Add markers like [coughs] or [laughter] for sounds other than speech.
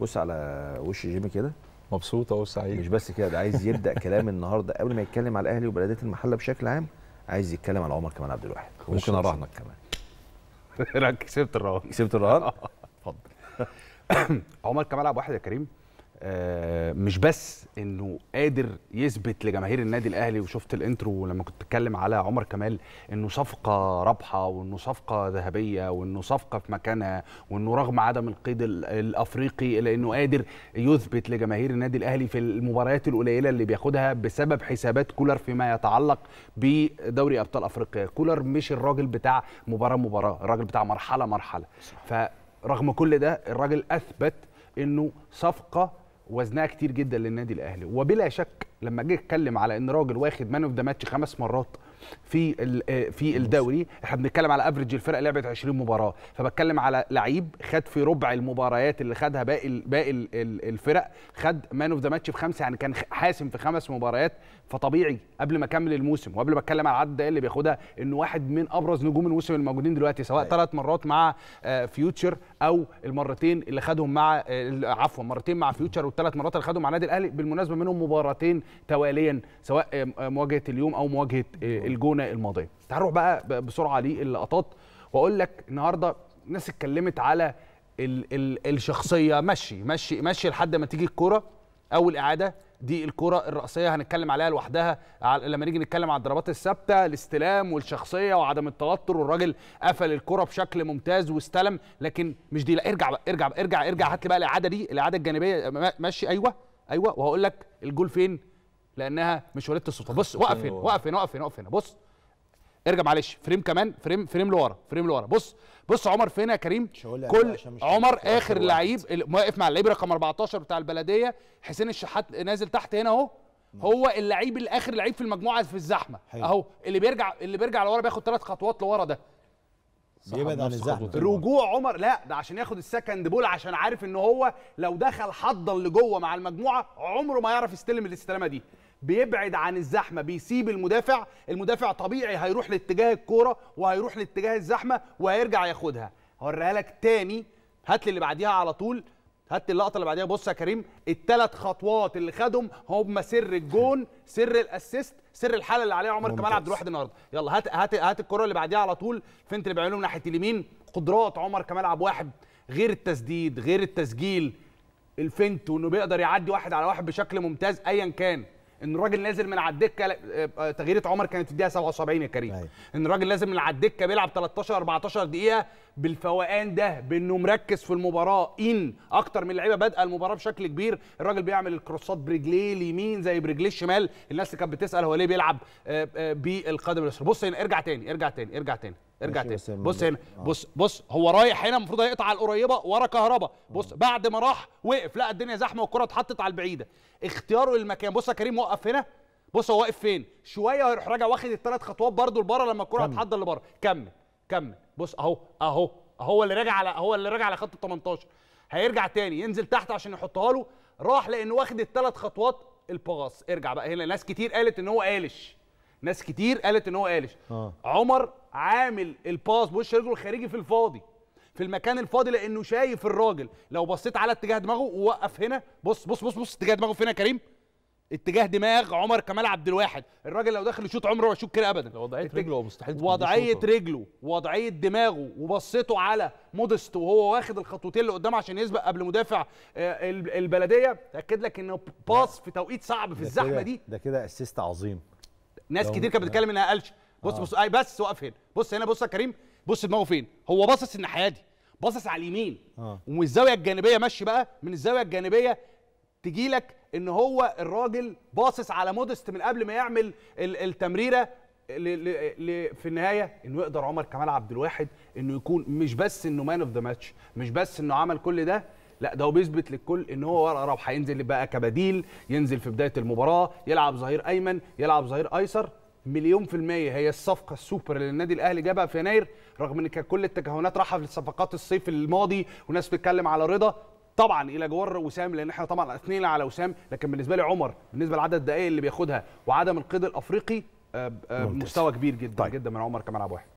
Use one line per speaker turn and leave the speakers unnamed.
بص على وش جيمي كده مبسوط اهو سعيد مش بس كده ده عايز يبدا [laughs] كلام النهارده قبل ما يتكلم على الاهلي وبلديه المحله بشكل عام عايز يتكلم على عمر كمان عبد الواحد ممكن اراهنك كمان [laughs] كسبت الرهان كسبت الرهان [laughs] اتفضل [coughs] عمر كمال عبد الواحد يا كريم آه، مش بس انه قادر يثبت لجماهير النادي الاهلي وشفت الانترو لما كنت اتكلم على عمر كمال انه صفقه رابحه وانه صفقه ذهبيه وانه صفقه في مكانها وانه رغم عدم القيد الافريقي الا انه قادر يثبت لجماهير النادي الاهلي في المباريات القليله اللي بياخدها بسبب حسابات كولر فيما يتعلق بدوري ابطال افريقيا كولر مش الراجل بتاع مباراه مباراه الراجل بتاع مرحله مرحله فرغم كل ده الراجل اثبت انه صفقه وزنها كتير جدا للنادي الاهلي وبلا شك لما جه اتكلم على ان راجل واخد مان اوف ذا ماتش خمس مرات في آه، في الدوري احنا بنتكلم على افريج الفرق لعبت 20 مباراه فبتكلم على لعيب خد في ربع المباريات اللي خدها باقي باقي الفرق خد مان اوف ذا ماتش في خمسه يعني كان حاسم في خمس مباريات فطبيعي قبل ما اكمل الموسم وقبل ما اتكلم على عدد الدقائق اللي بياخدها انه واحد من ابرز نجوم الموسم الموجودين دلوقتي سواء أيوة. ثلاث مرات مع فيوتشر آه، او المرتين اللي خدهم مع آه، عفوا مرتين مع فيوتشر والثلاث مرات اللي خدهم مع النادي الاهلي بالمناسبه منهم مباراتين تواليا سواء مواجهه اليوم او مواجهه الجونه الماضيه تعال نروح بقى بسرعه للقطات واقول لك النهارده الناس اتكلمت على ال ال الشخصيه مشي مشي مشي لحد ما تيجي الكره اول اعاده دي الكره الراسيه هنتكلم عليها لوحدها لما نيجي نتكلم على الضربات الثابته الاستلام والشخصيه وعدم التوتر والراجل قفل الكره بشكل ممتاز واستلم لكن مش دي لا ارجع بقى ارجع بقى ارجع ارجع هات لي بقى الاعاده دي الاعاده الجانبيه ماشي ايوه ايوه وهقول لك الجول فين لانها مش ولدت السلطه بص وقف هنا وقف هنا وقف هنا وقف هنا بص ارجع معلش فريم كمان فريم فريم لورا فريم لورا بص بص عمر فين يا كريم كل عمر اخر لعيب واقف مع اللعيب رقم 14 بتاع البلديه حسين الشحات نازل تحت هنا اهو هو اللعيب الاخر لعيب في المجموعه في الزحمه حلو. اهو اللي بيرجع اللي بيرجع لورا بياخد ثلاث خطوات لورا ده بيبعد عن الزحمه رجوع عمر لا ده عشان ياخد السكند بول عشان عارف ان هو لو دخل حضا لجوه مع المجموعه عمره ما يعرف يستلم الاستلامه دي بيبعد عن الزحمه بيسيب المدافع المدافع طبيعي هيروح لاتجاه الكوره وهيروح لاتجاه الزحمه وهيرجع ياخدها هوريها لك تاني هات لي اللي بعديها على طول هات اللقطه اللي بعديها بص يا كريم الثلاث خطوات اللي خدهم هم سر الجون سر الاسيست سر الحاله اللي عليها عمر كمال عبد الواحد النهارده يلا هات هات هات الكره اللي بعديها على طول فين اللي بيعملهم ناحيه اليمين قدرات عمر كمال عبد الواحد غير التسديد غير التسجيل الفنت وانه بيقدر يعدي واحد على واحد بشكل ممتاز ايا كان ان الراجل نازل من على الدكه آه، آه، تغييره عمر كانت في الدقيقه 77 يا كريم أيوة. ان الراجل لازم من على الدكه بيلعب 13 14 دقيقه بالفوقان ده بانه مركز في المباراه ان اكتر من لعيبه بادئه المباراه بشكل كبير الراجل بيعمل الكروسات برجليه اليمين زي برجليه الشمال الناس كانت بتسال هو ليه بيلعب آه، بالقدم اليسرى بص هنا ارجع تاني ارجع تاني ارجع تاني ارجع تاني بص هنا آه. بص بص هو رايح هنا المفروض هيقطع على القريبه ورا كهربا بص بعد ما راح وقف لقى الدنيا زحمه والكره اتحطت على البعيده اختياره للمكان بص يا كريم وقف هنا بص هو واقف فين شويه هيروح راجع واخد الثلاث خطوات برده لبره لما الكره هتحضر لبره كمل كمل بص اهو اهو هو اللي راجع على هو اللي راجع على خط ال 18 هيرجع تاني ينزل تحت عشان يحطها له راح لانه واخد الثلاث خطوات الباص ارجع بقى هنا ناس كتير قالت ان هو قالش ناس كتير قالت ان هو قالش آه. عمر عامل الباس بوش رجله الخارجي في الفاضي في المكان الفاضي لانه شايف الراجل لو بصيت على اتجاه دماغه ووقف هنا بص بص بص بص اتجاه دماغه فين يا كريم اتجاه دماغ عمر كمال عبد الواحد الراجل لو داخل يشوط عمره ما يشوط كده ابدا وضعيه التج... رجله مستحيل وضعيه رجله وضعيه دماغه وبصيته على مودست وهو واخد الخطوتين اللي قدام عشان يسبق قبل مدافع آه، البلديه تاكد لك انه باص في توقيت صعب في الزحمه دي ده كده اسيست عظيم ناس كتير كانت بتتكلم انها قالش بص آه. بص اي بس وقف هنا بص هنا بص يا كريم بص دماغه فين هو باصص الناحيه دي باصص على اليمين آه. ومن الزاويه الجانبيه ماشي بقى من الزاويه الجانبيه تجي لك ان هو الراجل باصص على مودست من قبل ما يعمل التمريره في النهايه انه يقدر عمر كمال عبد الواحد انه يكون مش بس انه مان اوف ذا ماتش مش بس انه عمل كل ده لا ده هو بيثبت للكل ان هو ورقه رابحه ينزل بقى كبديل ينزل في بدايه المباراه يلعب ظهير ايمن يلعب ظهير ايسر مليون في المية هي الصفقة السوبر اللي النادي الأهلي جابها في يناير رغم إن كان كل التكهنات راحة في الصفقات الصيف الماضي وناس بتتكلم على رضا طبعا الى جوار وسام لان احنا طبعا اثنين على وسام لكن بالنسبه لي عمر بالنسبه لعدد الدقائق اللي بياخدها وعدم القيد الافريقي آه، آه، مستوى كبير جدا طيب. جدا من عمر كمان عبد